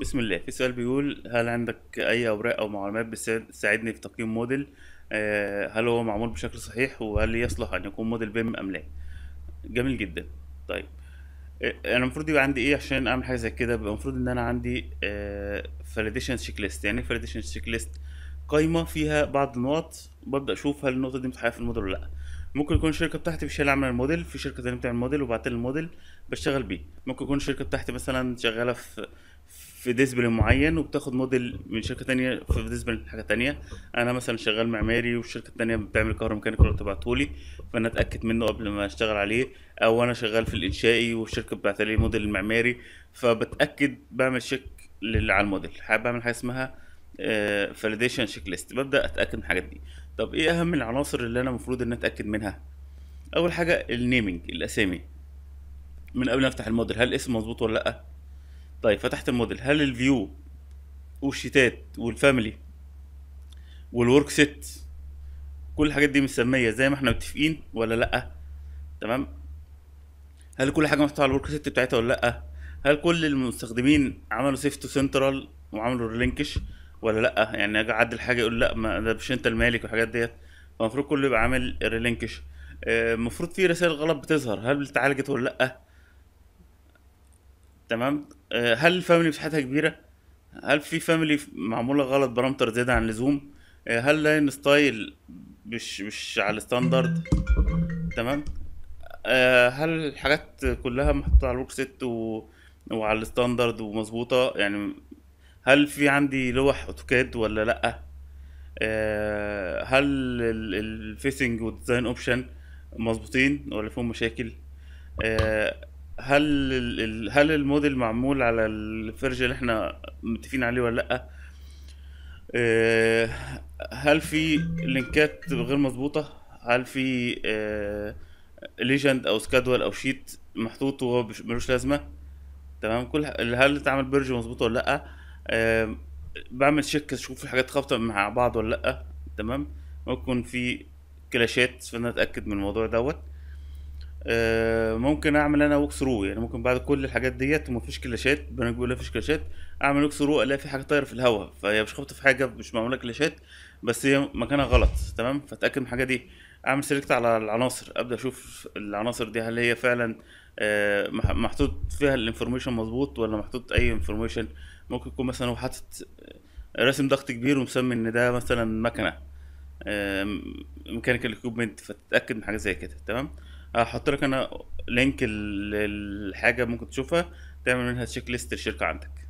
بسم الله في سؤال بيقول هل عندك اي اوراق او معلومات بتساعدني في تقييم موديل آه، هل هو معمول بشكل صحيح وهل يصلح ان يكون موديل بيم ام لا جميل جدا طيب آه، انا المفروض يبقى عندي ايه عشان اعمل حاجه زي كده المفروض ان انا عندي فاليديشن تشيك ليست يعني فاليديشن تشيك ليست قايمه فيها بعض النقط ببدا اشوف هل النقطه دي متحققه في الموديل ولا لا ممكن يكون الشركه بتاعتي مش هي اللي الموديل في شركه تانية بتعمل الموديل وبعت لي الموديل بشتغل بيه ممكن يكون الشركه بتاعتي مثلا شغاله في في ديسبل معين وبتاخد موديل من شركه تانية في ديسبل حاجه تانية انا مثلا شغال معماري والشركه التانية بتعمل كهرباء ميكانيكال لي فانا اتاكد منه قبل ما اشتغل عليه او انا شغال في الانشائي والشركه بتبعت لي موديل المعماري فبتاكد بعمل شيك على الموديل حابب اعمل حاجه اسمها فاليديشن شيك ليست ببدا اتاكد من الحاجات دي طب ايه اهم العناصر اللي انا المفروض ان اتاكد منها اول حاجه النيمنج الاسامي من قبل ما افتح الموديل هل الاسم مظبوط ولا لا طيب فتحت الموديل هل الفيو والشيتات والفاميلي والورك سيت كل الحاجات دي مسميه زي ما احنا متفقين ولا لا تمام هل كل حاجه محطوطه على الورك سيت بتاعتها ولا لا هل كل المستخدمين عملوا سيفت تو سنترال وعملوا ريلينكش ولا لا يعني اجي اعدل حاجه يقول لا ما ده مش انت المالك والحاجات ديت فالمفروض كله يبقى عامل ريلينكش آه، المفروض في رسائل غلط بتظهر هل اتعالجت ولا لا تمام آه، هل الفاميلي مساحتها كبيره هل في فاميلي معموله غلط بارامتر زياده عن اللزوم آه، هل لاين ستايل مش مش على الستاندرد تمام آه، هل الحاجات كلها محطوطه على الورك سيت و... وعلى الستاندرد ومظبوطه يعني هل في عندي لوح اوتوكاد ولا لا هل الفيسنج والديزاين اوبشن مظبوطين ولا فيهم مشاكل هل ال هل الموديل معمول على الفرج اللي احنا متفقين عليه ولا لا أه هل في لينكات غير مظبوطه هل في أه ليجند او سكادول او شيت محطوط وهو ملوش لازمه تمام كل هل اتعمل برج مظبوط ولا لا أه بعمل شيك اشوف الحاجات خابطه مع بعض ولا لا تمام ممكن في كلاشات فانا اتاكد من الموضوع دوت آه، ممكن اعمل انا ووك ثرو يعني ممكن بعد كل الحاجات ديت ومفيش كلاشات برنامج بيقول مفيش كلاشات اعمل ووك ثرو الاقي في حاجه طايره في الهواء فهي مش خبطت في حاجه مش معموله كلاشات بس هي مكانها غلط تمام فاتاكد من الحاجه دي اعمل سيلكت على العناصر ابدا اشوف العناصر دي هل هي فعلا آه، محطوط فيها الانفورميشن مظبوط ولا محطوط اي انفورميشن ممكن يكون مثلا هو حاطط راسم ضغط كبير ومسمي ان ده مثلا مكنه ميكانيكال اكوبمنت فتتاكد من حاجه زي كده تمام هحط لك انا لينك للحاجه ممكن تشوفها تعمل منها تشيك ليست الشركه عندك